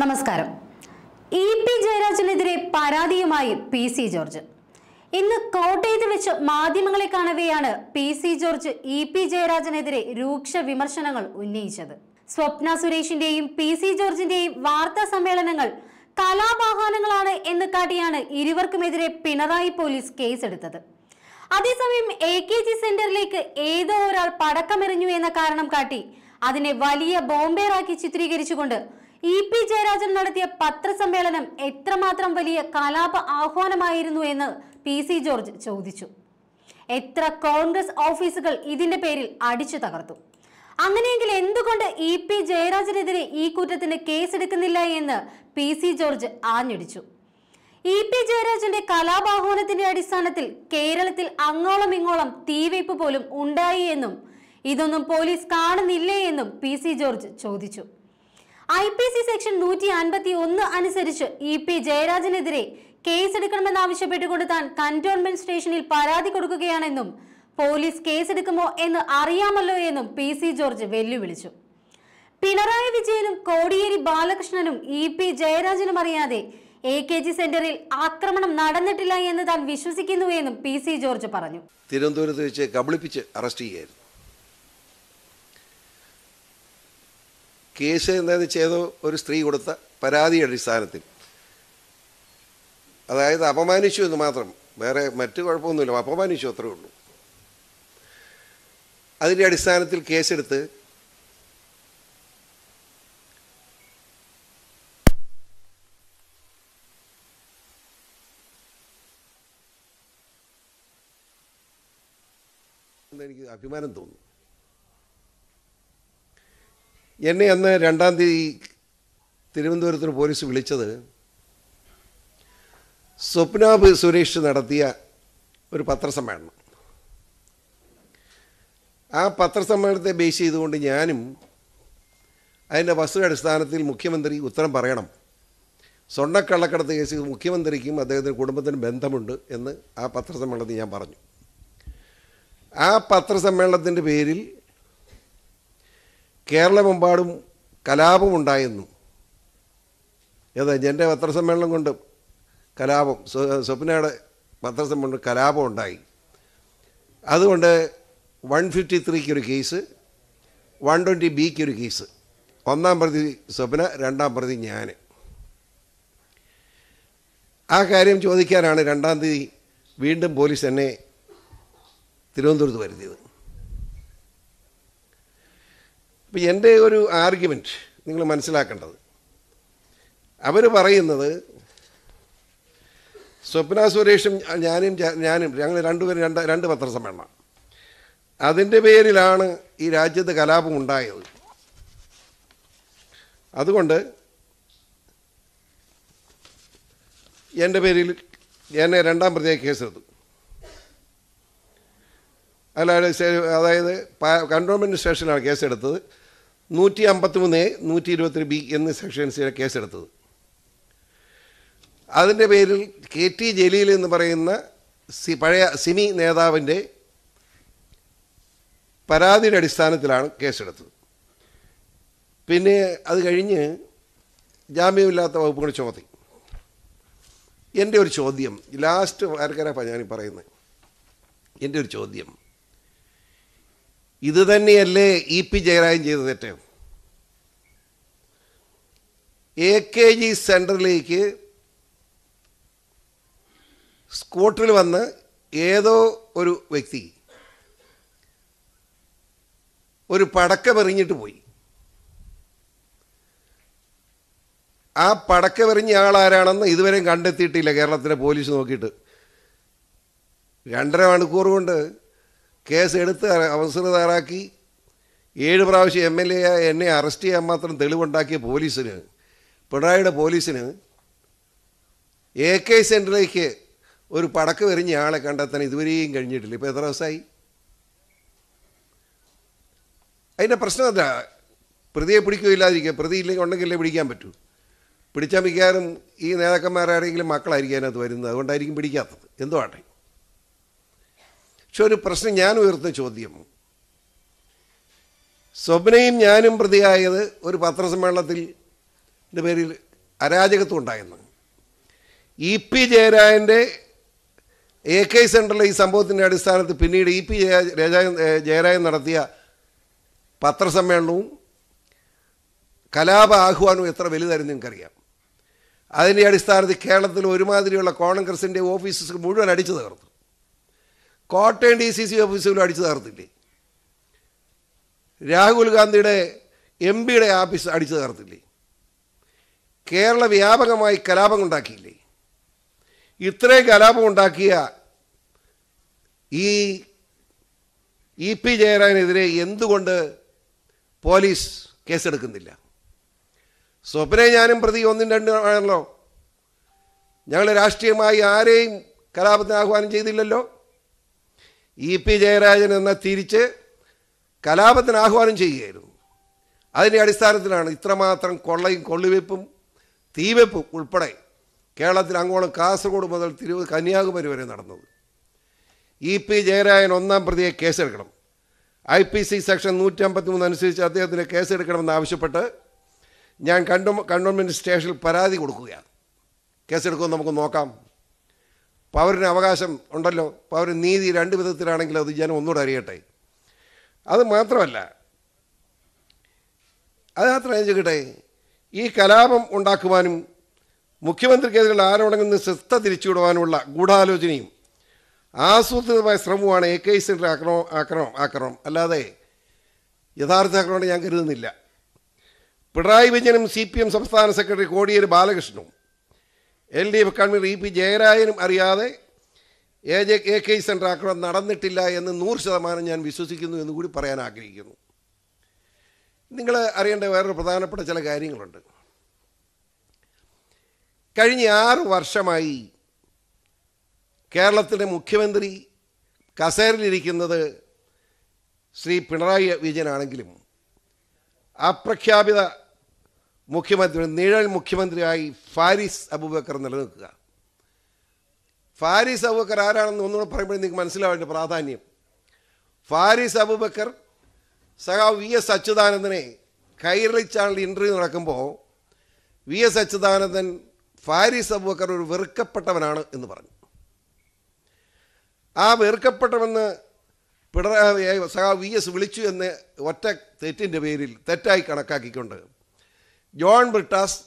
നമസ്കാരം E P ജയരാജനെതിരെ പരാതിയുമായി P C George ഇന്ന് കോട്ടയത്ത് വെച്ച് മാധ്യമങ്ങളെ കാണവെയാണ് P C George E P ജയരാജനെതിരെ രൂക്ഷ വിമർശനങ്ങൾ ഉന്നയിച്ചത് സ്വപ്ന സുരേഷിന്റെയും പി സി ജോർജിന്റെയും വാർത്താ സമ്മേളനങ്ങൾ കലാവാഹനങ്ങളാണ് എന്ന് കാട്ടിയാണ് ഇരുവർക്കുമെതിരെ പിണറായി പോലീസ് കേസെടുത്തത് അതേസമയം എ കെ ജി സെന്ററിലേക്ക് ഏതോ ഒരാൾ പടക്കമെറിഞ്ഞു എന്ന കാരണം കാട്ടി അതിനെ വലിയ ബോംബേറാക്കി ചിത്രീകരിച്ചുകൊണ്ട് ഇ പി ജയരാജൻ നടത്തിയ പത്രസമ്മേളനം എത്രമാത്രം വലിയ കലാപ ആഹ്വാനമായിരുന്നു എന്ന് പി സി ജോർജ് ചോദിച്ചു എത്ര കോൺഗ്രസ് ഓഫീസുകൾ ഇതിന്റെ പേരിൽ അടിച്ചു തകർത്തു അങ്ങനെയെങ്കിൽ എന്തുകൊണ്ട് ഇ പി ജയരാജനെതിരെ ഈ കുറ്റത്തിന് കേസെടുക്കുന്നില്ല എന്ന് പി സി ജോർജ് ആഞ്ഞടിച്ചു ഇ പി ജയരാജന്റെ കലാപാഹ്വാനത്തിന്റെ അടിസ്ഥാനത്തിൽ കേരളത്തിൽ അങ്ങോളം ഇങ്ങോളം തീവയ്പ് പോലും ഉണ്ടായി എന്നും ഇതൊന്നും പോലീസ് കാണുന്നില്ലേ എന്നും പി സി ജോർജ് ചോദിച്ചു ഐ പി സി സെക്ഷൻ നൂറ്റി അൻപത്തി ഒന്ന് അനുസരിച്ച് ഇ പി ജയരാജനെതിരെ കേസെടുക്കണമെന്നാവശ്യപ്പെട്ടുകൊണ്ട് താൻ കന്റോൺമെന്റ് സ്റ്റേഷനിൽ പരാതി കൊടുക്കുകയാണെന്നും പോലീസ് കേസെടുക്കുമോ എന്ന് അറിയാമല്ലോ എന്നും പി സി ജോർജ് വെല്ലുവിളിച്ചു പിണറായി വിജയനും കോടിയേരി ബാലകൃഷ്ണനും ഇ പി ജയരാജനും അറിയാതെ എ കെ ജി സെന്ററിൽ ആക്രമണം നടന്നിട്ടില്ല എന്ന് താൻ വിശ്വസിക്കുന്നുവെന്നും പി സി ജോർജ് പറഞ്ഞു തിരുവനന്തപുരത്ത് വെച്ച് കബളിപ്പിച്ച് അറസ്റ്റ് ചെയ്യായിരുന്നു കേസ് എന്താണെന്ന് ചെയ്തോ ഒരു സ്ത്രീ കൊടുത്ത പരാതിയുടെ അടിസ്ഥാനത്തിൽ അതായത് അപമാനിച്ചു എന്ന് മാത്രം വേറെ മറ്റു കുഴപ്പമൊന്നുമില്ല അപമാനിച്ചു അത്രേ ഉള്ളൂ അതിൻ്റെ അടിസ്ഥാനത്തിൽ കേസെടുത്ത് എനിക്ക് അഭിമാനം തോന്നുന്നു എന്നെ അന്ന് രണ്ടാം തീയതി തിരുവനന്തപുരത്തിന് പോലീസ് വിളിച്ചത് സ്വപ്നാബ് സുരേഷ് നടത്തിയ ഒരു പത്രസമ്മേളനം ആ പത്രസമ്മേളനത്തെ ബേസ് ചെയ്തുകൊണ്ട് ഞാനും അതിൻ്റെ വസ്തു അടിസ്ഥാനത്തിൽ മുഖ്യമന്ത്രി ഉത്തരം പറയണം സ്വർണ്ണക്കള്ളക്കടത്ത് കേസിൽ മുഖ്യമന്ത്രിക്കും അദ്ദേഹത്തിൻ്റെ കുടുംബത്തിനും ബന്ധമുണ്ട് എന്ന് ആ പത്രസമ്മേളനത്തിൽ ഞാൻ പറഞ്ഞു ആ പത്രസമ്മേളനത്തിൻ്റെ പേരിൽ കേരളമെമ്പാടും കലാപമുണ്ടായിരുന്നു ഏതാ എൻ്റെ പത്രസമ്മേളനം കൊണ്ട് കലാപം സ്വപ്നയുടെ പത്രസമ്മേളനം കൊണ്ട് കലാപം ഉണ്ടായി അതുകൊണ്ട് വൺ ഫിഫ്റ്റി ത്രീക്കൊരു കേസ് വൺ ട്വൻറ്റി ബിക്കൊരു കേസ് ഒന്നാം പ്രതി സ്വപ്ന രണ്ടാം പ്രതി ഞാൻ ആ കാര്യം ചോദിക്കാനാണ് രണ്ടാം തീയതി വീണ്ടും പോലീസ് എന്നെ തിരുവനന്തപുരത്ത് വരുത്തിയത് അപ്പോൾ എൻ്റെ ഒരു ആർഗ്യുമെൻറ്റ് നിങ്ങൾ മനസ്സിലാക്കേണ്ടത് അവർ പറയുന്നത് സ്വപ്ന സുരേഷും ഞാനും ഞാനും ഞങ്ങൾ രണ്ടുപേരും രണ്ട് രണ്ട് പത്രസമ്മേളനം അതിൻ്റെ പേരിലാണ് ഈ രാജ്യത്ത് കലാപം ഉണ്ടായത് അതുകൊണ്ട് എൻ്റെ പേരിൽ എന്നെ രണ്ടാം പ്രതിയായി കേസെടുത്തു അല്ലാതെ അതായത് കണ്ടോൺമെൻറ്റ് സ്റ്റേഷനിലാണ് കേസെടുത്തത് നൂറ്റി അമ്പത്തി മൂന്ന് നൂറ്റി ഇരുപത്തി ബി എന്നീ സെക്ഷൻസിലെ കേസെടുത്തത് അതിൻ്റെ പേരിൽ കെ ടി ജലീൽ എന്ന് പറയുന്ന സി പഴയ സിമി നേതാവിൻ്റെ പരാതിയുടെ അടിസ്ഥാനത്തിലാണ് കേസെടുത്തത് പിന്നെ അത് കഴിഞ്ഞ് ജാമ്യമില്ലാത്ത വകുപ്പുകൾ ചുമത്തി എൻ്റെ ഒരു ചോദ്യം ലാസ്റ്റ് ആർക്കാരാ ഞാൻ പറയുന്നത് എൻ്റെ ഒരു ചോദ്യം ഇത് തന്നെയല്ലേ ഇ പി ജയരാജൻ ചെയ്ത് തെറ്റ് എ കെ ജി സെൻറ്ററിലേക്ക് സ്കൂട്ടറിൽ വന്ന് ഏതോ ഒരു വ്യക്തി ഒരു പടക്കമെറിഞ്ഞിട്ട് പോയി ആ പടക്കമെറിഞ്ഞ ആളാരാണെന്ന് ഇതുവരെയും കണ്ടെത്തിയിട്ടില്ല കേരളത്തിലെ പോലീസ് നോക്കിയിട്ട് രണ്ടര മണിക്കൂർ കൊണ്ട് കേസ് എടുത്ത് അവസരതാറാക്കി ഏഴ് പ്രാവശ്യം എം എൽ എ എന്നെ അറസ്റ്റ് ചെയ്യാൻ മാത്രം തെളിവുണ്ടാക്കിയ പോലീസിന് പിണറായിയുടെ പോലീസിന് എ കെ സെൻറ്ററിലേക്ക് ഒരു പടക്ക് എറിഞ്ഞ ആളെ കണ്ടെത്താൻ ഇതുവരെയും കഴിഞ്ഞിട്ടില്ല ഇപ്പോൾ എത്ര ദിവസമായി അതിൻ്റെ പ്രശ്നം എന്താ പ്രതിയെ പിടിക്കുകയില്ലാതിരിക്കുക പ്രതി ഇല്ലെങ്കിൽ ഉണ്ടെങ്കിലേ പിടിക്കാൻ പറ്റൂ പിടിച്ചാൽ മിക്കാറും ഈ നേതാക്കന്മാരാരെങ്കിലും മക്കളായിരിക്കും അതിനകത്ത് വരുന്നത് അതുകൊണ്ടായിരിക്കും പിടിക്കാത്തത് എന്തുവാട്ടെ പക്ഷെ ഒരു പ്രശ്നം ഞാൻ ഉയർത്ത ചോദ്യം സ്വപ്നയും ഞാനും പ്രതിയായത് ഒരു പത്രസമ്മേളനത്തിൽ പേരിൽ അരാജകത്വം ഉണ്ടായിരുന്നു ഇ പി ജയരാജൻ്റെ എ കെ സെൻറ്ററിലെ ഈ സംഭവത്തിൻ്റെ അടിസ്ഥാനത്തിൽ പിന്നീട് ഇ പി ജയരാജൻ നടത്തിയ പത്രസമ്മേളനവും കലാപ ആഹ്വാനവും എത്ര വലുതായിരുന്നു നിങ്ങൾക്കറിയാം അതിൻ്റെ അടിസ്ഥാനത്തിൽ കേരളത്തിൽ ഒരുമാതിരിയുള്ള കോൺഗ്രസിൻ്റെ ഓഫീസസ് മുഴുവൻ അടിച്ചു തകർത്തു കോട്ടയം ഡി സി സി ഓഫീസുകൾ അടിച്ചു തകർത്തില്ലേ രാഹുൽ ഗാന്ധിയുടെ എം പിയുടെ ആഫീസ് അടിച്ചു തകർത്തില്ലേ കേരള വ്യാപകമായി കലാപം ഉണ്ടാക്കിയില്ലേ ഇത്രയും കലാപം ഉണ്ടാക്കിയ ഈ ഇ പി ജയരാജനെതിരെ എന്തുകൊണ്ട് പോലീസ് കേസെടുക്കുന്നില്ല സ്വപ്നെ ഞാനും പ്രതി ഒന്നും രണ്ടും ആണല്ലോ ഞങ്ങൾ രാഷ്ട്രീയമായി ആരെയും കലാപത്തിന് ആഹ്വാനം ചെയ്തില്ലല്ലോ ഇ പി ജയരാജൻ എന്ന തിരിച്ച് കലാപത്തിന് ആഹ്വാനം ചെയ്യുകയായിരുന്നു അതിൻ്റെ അടിസ്ഥാനത്തിലാണ് ഇത്രമാത്രം കൊള്ളയും കൊള്ളിവെപ്പും തീവെപ്പും ഉൾപ്പെടെ കേരളത്തിൽ അങ്ങോളം കാസർഗോഡ് മുതൽ തിരു കന്യാകുമാരി വരെ നടന്നത് ഇ പി ജയരാജൻ ഒന്നാം പ്രതിയെ കേസെടുക്കണം ഐ പി സി സെക്ഷൻ നൂറ്റമ്പത്തി മൂന്ന് അനുസരിച്ച് അദ്ദേഹത്തിന് കേസെടുക്കണമെന്ന് ആവശ്യപ്പെട്ട് ഞാൻ കണ്ടോ കണ്ടോൺമെൻറ്റ് സ്റ്റേഷനിൽ പരാതി കൊടുക്കുകയാണ് കേസെടുക്കുമെന്ന് നമുക്ക് നോക്കാം പൗരന് അവകാശം ഉണ്ടല്ലോ പൗരൻ നീതി രണ്ട് വിധത്തിലാണെങ്കിൽ അത് ജനം ഒന്നുകൂടെ അറിയട്ടെ അത് മാത്രമല്ല അത് മാത്രം ചോദിക്കട്ടെ ഈ കലാപം ഉണ്ടാക്കുവാനും മുഖ്യമന്ത്രിക്കെതിരെയുള്ള ആരോടങ്ങുന്ന ശ്രദ്ധ തിരിച്ചുവിടുവാനുമുള്ള ഗൂഢാലോചനയും ആസൂത്രിതമായ ശ്രമവുമാണ് എ കെ സിൻ്റെ ആക്രമണം ആക്രമണം ആക്രമണം അല്ലാതെ യഥാർത്ഥ ആക്രമണം ഞാൻ കരുതുന്നില്ല പിണറായി വിജയനും സി പി എം സംസ്ഥാന സെക്രട്ടറി കോടിയേരി ബാലകൃഷ്ണനും L D F convener E P ജയരാജനും അറിയാതെ A J A K centre ആക്രമണം നടന്നിട്ടില്ല എന്ന് നൂറ് ശതമാനം ഞാൻ വിശ്വസിക്കുന്നു എന്ന് കൂടി പറയാൻ ആഗ്രഹിക്കുന്നു നിങ്ങൾ അറിയേണ്ട വേറൊരു പ്രധാനപ്പെട്ട ചില കാര്യങ്ങളുണ്ട് കഴിഞ്ഞ ആറ് വർഷമായി കേരളത്തിൻ്റെ മുഖ്യമന്ത്രി കസേരയിലിരിക്കുന്നത് ശ്രീ പിണറായി വിജയനാണെങ്കിലും അപ്രഖ്യാപിത മുഖ്യമന്ത്രി നിഴൽ മുഖ്യമന്ത്രിയായി ഫാരിസ് അബൂബക്കർ നിലനിൽക്കുക ഫാരിസ് അബൂബക്കർ ആരാണെന്ന് ഒന്നുകൂടെ പറയുമ്പോൾ നിങ്ങൾക്ക് മനസ്സിലാവേണ്ട പ്രാധാന്യം ഫാരിസ് അബൂബക്കർ സഹാ വി എസ് അച്യുതാനന്ദനെ കൈരളി ചാനൽ ഇൻ്റർവ്യൂ നടക്കുമ്പോൾ വി എസ് അച്യുതാനന്ദൻ ഫാരിസ് അബൂബക്കർ ഒരു വെറുക്കപ്പെട്ടവനാണ് എന്ന് പറഞ്ഞു ആ വെറുക്കപ്പെട്ടവെന്ന് പിണറായി സഹാ വി എസ് വിളിച്ചു എന്ന് ഒറ്റ തെറ്റിൻ്റെ പേരിൽ തെറ്റായി കണക്കാക്കിക്കൊണ്ട് ജോൺ ബ്രിട്ടാസ്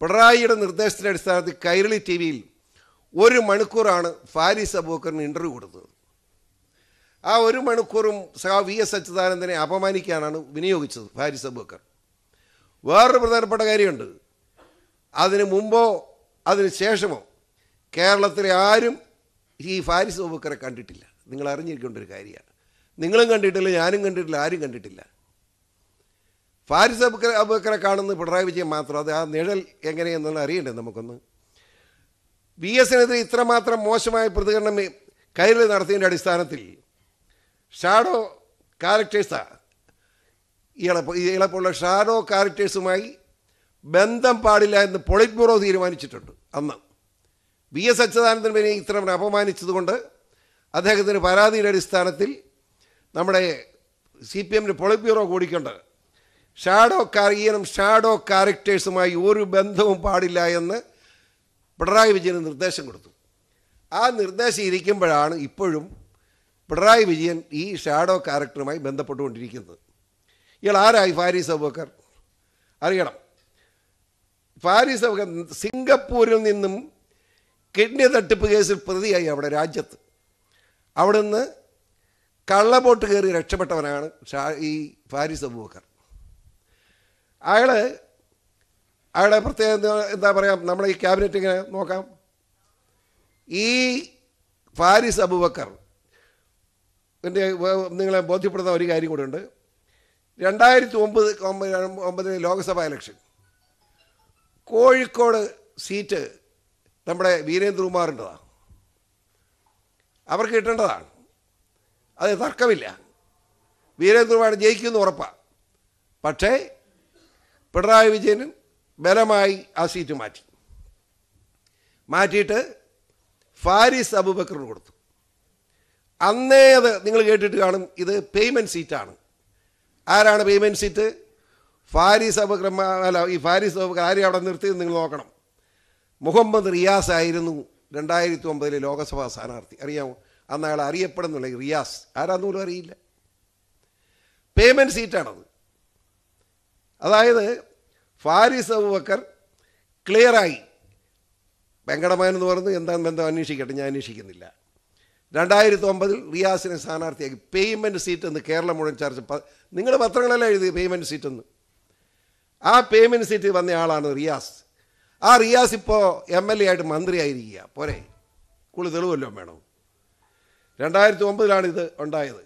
പിണറായിയുടെ നിർദ്ദേശത്തിൻ്റെ അടിസ്ഥാനത്തിൽ കൈരളി ടി വിയിൽ ഒരു മണിക്കൂറാണ് ഫാരിസ് അബൂക്കറിന് ഇൻ്റർവ്യൂ കൊടുത്തത് ആ ഒരു മണിക്കൂറും സഹാ വി എസ് അച്യുതാനന്ദനെ അപമാനിക്കാനാണ് വിനിയോഗിച്ചത് ഫാരിസ് അബൂക്കർ വേറൊരു പ്രധാനപ്പെട്ട കാര്യമുണ്ട് അതിന് മുമ്പോ അതിന് ശേഷമോ കേരളത്തിലെ ആരും ഈ ഫാരിസ് അബൂക്കറെ കണ്ടിട്ടില്ല നിങ്ങൾ അറിഞ്ഞിരിക്കേണ്ട ഒരു കാര്യമാണ് നിങ്ങളും കണ്ടിട്ടില്ല ഞാനും കണ്ടിട്ടില്ല ആരും കണ്ടിട്ടില്ല ഫാരിസ് അബുക്കർ അബുക്കറെ കാണുന്ന പിണറായി വിജയൻ മാത്രം അത് ആ നിഴൽ എങ്ങനെയെന്നുള്ള അറിയണ്ടേ നമുക്കൊന്ന് വി എസിനെതിരെ ഇത്രമാത്രം മോശമായ പ്രതികരണം കൈരളി നടത്തിയതിൻ്റെ അടിസ്ഥാനത്തിൽ ഷാഡോ ക്യാരക്ടേഴ്സാ ഈ ഇളപ്പുള്ള ഷാഡോ ക്യാരക്ടേഴ്സുമായി ബന്ധം പാടില്ല എന്ന് പൊളിറ്റ് ബ്യൂറോ തീരുമാനിച്ചിട്ടുണ്ട് അന്ന് വി എസ് അച്യുതാനന്ദൻ പിന്നെ ഇത്തരം അപമാനിച്ചതുകൊണ്ട് അദ്ദേഹത്തിൻ്റെ പരാതിയുടെ അടിസ്ഥാനത്തിൽ നമ്മുടെ സി പി എമ്മിന് പൊളിറ്റ് ബ്യൂറോ കൂടിക്കൊണ്ട് ഷാഡോ കാരിയനും ഷാഡോ ക്യാരക്ടേഴ്സുമായി ഒരു ബന്ധവും പാടില്ല എന്ന് പിണറായി വിജയൻ നിർദ്ദേശം കൊടുത്തു ആ നിർദ്ദേശം ഇരിക്കുമ്പോഴാണ് ഇപ്പോഴും പിണറായി വിജയൻ ഈ ഷാഡോ ക്യാരക്ടറുമായി ബന്ധപ്പെട്ടുകൊണ്ടിരിക്കുന്നത് ഇയാൾ ആരായി ഫാരിസ് അബൂക്കർ അറിയണം ഫാരിസ് അബൂക്കർ സിംഗപ്പൂരിൽ നിന്നും കിഡ്നി തട്ടിപ്പ് കേസിൽ പ്രതിയായി അവിടെ രാജ്യത്ത് അവിടുന്ന് കള്ളബോട്ട് കയറി രക്ഷപ്പെട്ടവനാണ് ഈ ഫാരിസ് അബൂക്കർ അയാൾ അയാളെ പ്രത്യേകം എന്താ പറയാം നമ്മളെ ഈ ക്യാബിനറ്റ് ഇങ്ങനെ നോക്കാം ഈ ഫാരിസ് അബുബക്കർ എൻ്റെ നിങ്ങളെ ബോധ്യപ്പെടുന്ന ഒരു കാര്യം ഉണ്ട് രണ്ടായിരത്തി ഒമ്പത് ഒമ്പതിന് ലോക്സഭാ ഇലക്ഷൻ കോഴിക്കോട് സീറ്റ് നമ്മുടെ വീരേന്ദ്രകുമാറിൻ്റെതാണ് അവർക്ക് കിട്ടേണ്ടതാണ് അത് തർക്കമില്ല വീരേന്ദ്രകുമാർ ജയിക്കുമെന്ന് ഉറപ്പാണ് പക്ഷേ പിണറായി വിജയനും ബലമായി ആ സീറ്റ് മാറ്റി മാറ്റിയിട്ട് ഫാരിസ് അബുബക്കറിന് കൊടുത്തു അന്നേ അത് നിങ്ങൾ കേട്ടിട്ട് കാണും ഇത് പേയ്മെൻറ്റ് സീറ്റാണ് ആരാണ് പേയ്മെൻറ്റ് സീറ്റ് ഫാരിസ് അബുബക്കർ അല്ല ഈ ഫാരിസ് അബുബക്കർ ആരെയും അവിടെ നിർത്തി നിങ്ങൾ നോക്കണം മുഹമ്മദ് റിയാസ് ആയിരുന്നു രണ്ടായിരത്തി ഒമ്പതിലെ ലോകസഭാ സ്ഥാനാർത്ഥി അറിയാമോ അന്ന് അയാൾ അറിയപ്പെടുന്നുള്ള റിയാസ് ആരാന്ന് പോലും അറിയില്ല പേയ്മെൻറ്റ് സീറ്റാണത് അതായത് ഫാരിസ് അബുബക്കർ ക്ലിയറായി വെങ്കടമയൻ എന്ന് പറഞ്ഞത് എന്താണ് ബന്ധം അന്വേഷിക്കട്ടെ ഞാൻ അന്വേഷിക്കുന്നില്ല രണ്ടായിരത്തി ഒമ്പതിൽ റിയാസിനെ സ്ഥാനാർത്ഥിയാക്കി പേയ്മെൻറ്റ് സീറ്റ് എന്ന് കേരളം മുഴുവൻ ചർച്ച നിങ്ങളുടെ പത്രങ്ങളെല്ലാം എഴുതി പേയ്മെൻറ്റ് സീറ്റ് എന്ന് ആ പേയ്മെൻറ്റ് സീറ്റ് വന്ന ആളാണ് റിയാസ് ആ റിയാസ് ഇപ്പോൾ എം എൽ എ ആയിട്ട് മന്ത്രിയായിരിക്കുക പോരെ കൂടുതൽ തെളിവല്ലോ വേണം രണ്ടായിരത്തി ഒമ്പതിലാണ് ഇത് ഉണ്ടായത്